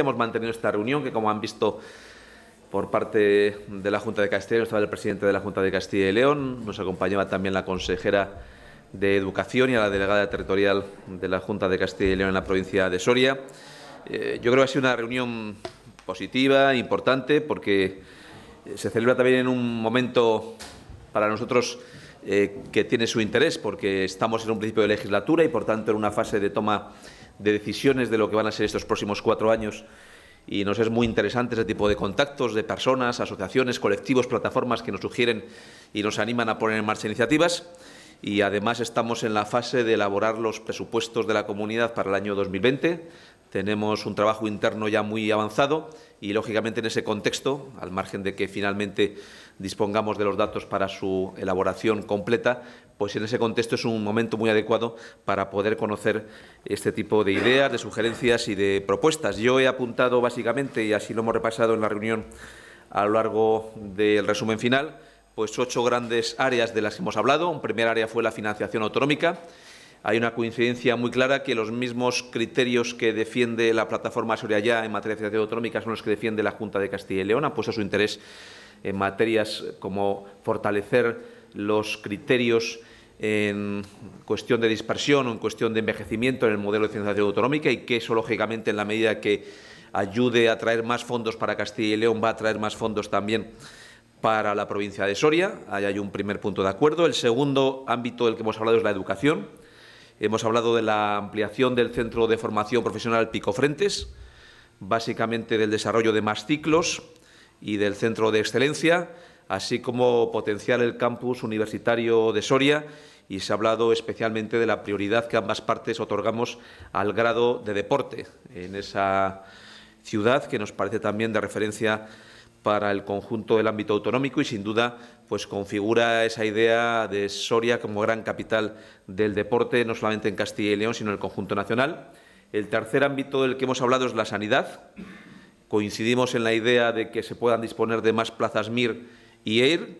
Hemos mantenido esta reunión que, como han visto por parte de la Junta de Castilla, León, estaba el presidente de la Junta de Castilla y León, nos acompañaba también la consejera de Educación y a la delegada territorial de la Junta de Castilla y León en la provincia de Soria. Eh, yo creo que ha sido una reunión positiva, importante, porque eh, se celebra también en un momento para nosotros eh, que tiene su interés, porque estamos en un principio de legislatura y, por tanto, en una fase de toma de decisiones de lo que van a ser estos próximos cuatro años y nos es muy interesante ese tipo de contactos de personas, asociaciones, colectivos, plataformas que nos sugieren y nos animan a poner en marcha iniciativas. Y además estamos en la fase de elaborar los presupuestos de la comunidad para el año 2020, tenemos un trabajo interno ya muy avanzado y, lógicamente, en ese contexto, al margen de que finalmente dispongamos de los datos para su elaboración completa, pues en ese contexto es un momento muy adecuado para poder conocer este tipo de ideas, de sugerencias y de propuestas. Yo he apuntado básicamente, y así lo hemos repasado en la reunión a lo largo del resumen final, pues ocho grandes áreas de las que hemos hablado. Un primer área fue la financiación autonómica hay una coincidencia muy clara que los mismos criterios que defiende la plataforma Soria Ya en materia de financiación autonómica son los que defiende la Junta de Castilla y León. Ha puesto su interés en materias como fortalecer los criterios en cuestión de dispersión o en cuestión de envejecimiento en el modelo de financiación autonómica y que eso, lógicamente, en la medida que ayude a traer más fondos para Castilla y León, va a traer más fondos también para la provincia de Soria. Ahí hay un primer punto de acuerdo. El segundo ámbito del que hemos hablado es la educación Hemos hablado de la ampliación del Centro de Formación Profesional Picofrentes, básicamente del desarrollo de más ciclos y del Centro de Excelencia, así como potenciar el campus universitario de Soria y se ha hablado especialmente de la prioridad que ambas partes otorgamos al grado de deporte en esa ciudad que nos parece también de referencia para el conjunto del ámbito autonómico y sin duda pues configura esa idea de Soria como gran capital del deporte, no solamente en Castilla y León, sino en el conjunto nacional. El tercer ámbito del que hemos hablado es la sanidad. Coincidimos en la idea de que se puedan disponer de más plazas MIR y EIR,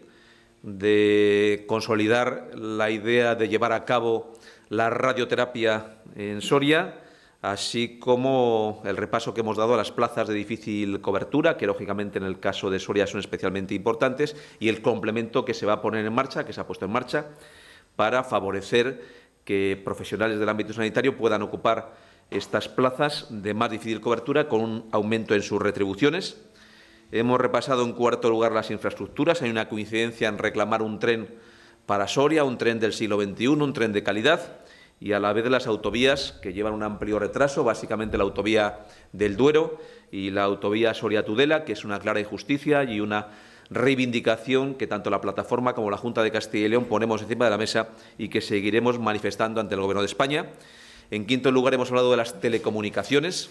de consolidar la idea de llevar a cabo la radioterapia en Soria así como el repaso que hemos dado a las plazas de difícil cobertura, que lógicamente en el caso de Soria son especialmente importantes, y el complemento que se va a poner en marcha, que se ha puesto en marcha, para favorecer que profesionales del ámbito sanitario puedan ocupar estas plazas de más difícil cobertura con un aumento en sus retribuciones. Hemos repasado en cuarto lugar las infraestructuras. Hay una coincidencia en reclamar un tren para Soria, un tren del siglo XXI, un tren de calidad y a la vez de las autovías que llevan un amplio retraso, básicamente la autovía del Duero y la autovía Soria-Tudela, que es una clara injusticia y una reivindicación que tanto la plataforma como la Junta de Castilla y León ponemos encima de la mesa y que seguiremos manifestando ante el Gobierno de España. En quinto lugar, hemos hablado de las telecomunicaciones,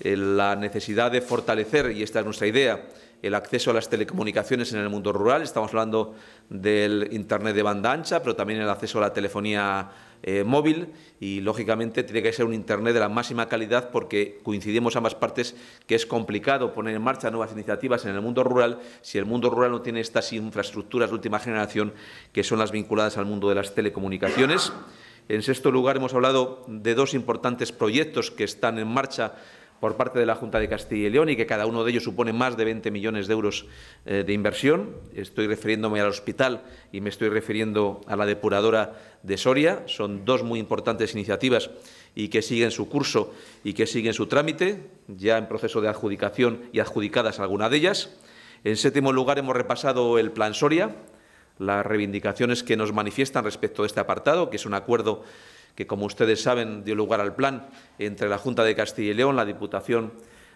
eh, la necesidad de fortalecer, y esta es nuestra idea, el acceso a las telecomunicaciones en el mundo rural. Estamos hablando del Internet de banda ancha, pero también el acceso a la telefonía eh, móvil y, lógicamente, tiene que ser un Internet de la máxima calidad porque coincidimos ambas partes que es complicado poner en marcha nuevas iniciativas en el mundo rural si el mundo rural no tiene estas infraestructuras de última generación que son las vinculadas al mundo de las telecomunicaciones. En sexto lugar, hemos hablado de dos importantes proyectos que están en marcha por parte de la Junta de Castilla y León y que cada uno de ellos supone más de 20 millones de euros eh, de inversión. Estoy refiriéndome al hospital y me estoy refiriendo a la depuradora de Soria. Son dos muy importantes iniciativas y que siguen su curso y que siguen su trámite, ya en proceso de adjudicación y adjudicadas alguna de ellas. En séptimo lugar, hemos repasado el Plan Soria, las reivindicaciones que nos manifiestan respecto de este apartado, que es un acuerdo que, como ustedes saben, dio lugar al plan entre la Junta de Castilla y León, la Diputación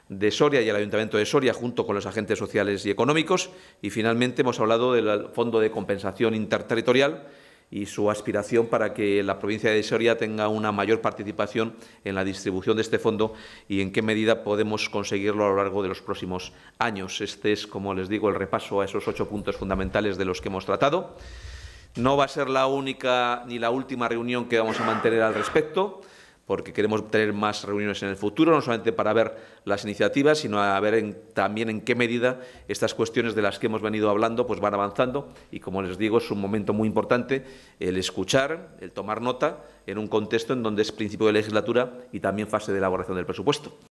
de Soria y el Ayuntamiento de Soria, junto con los agentes sociales y económicos. Y, finalmente, hemos hablado del Fondo de Compensación Interterritorial y su aspiración para que la provincia de Soria tenga una mayor participación en la distribución de este fondo y en qué medida podemos conseguirlo a lo largo de los próximos años. Este es, como les digo, el repaso a esos ocho puntos fundamentales de los que hemos tratado. No va a ser la única ni la última reunión que vamos a mantener al respecto, porque queremos tener más reuniones en el futuro, no solamente para ver las iniciativas, sino a ver en, también en qué medida estas cuestiones de las que hemos venido hablando pues van avanzando. Y como les digo, es un momento muy importante el escuchar, el tomar nota en un contexto en donde es principio de legislatura y también fase de elaboración del presupuesto.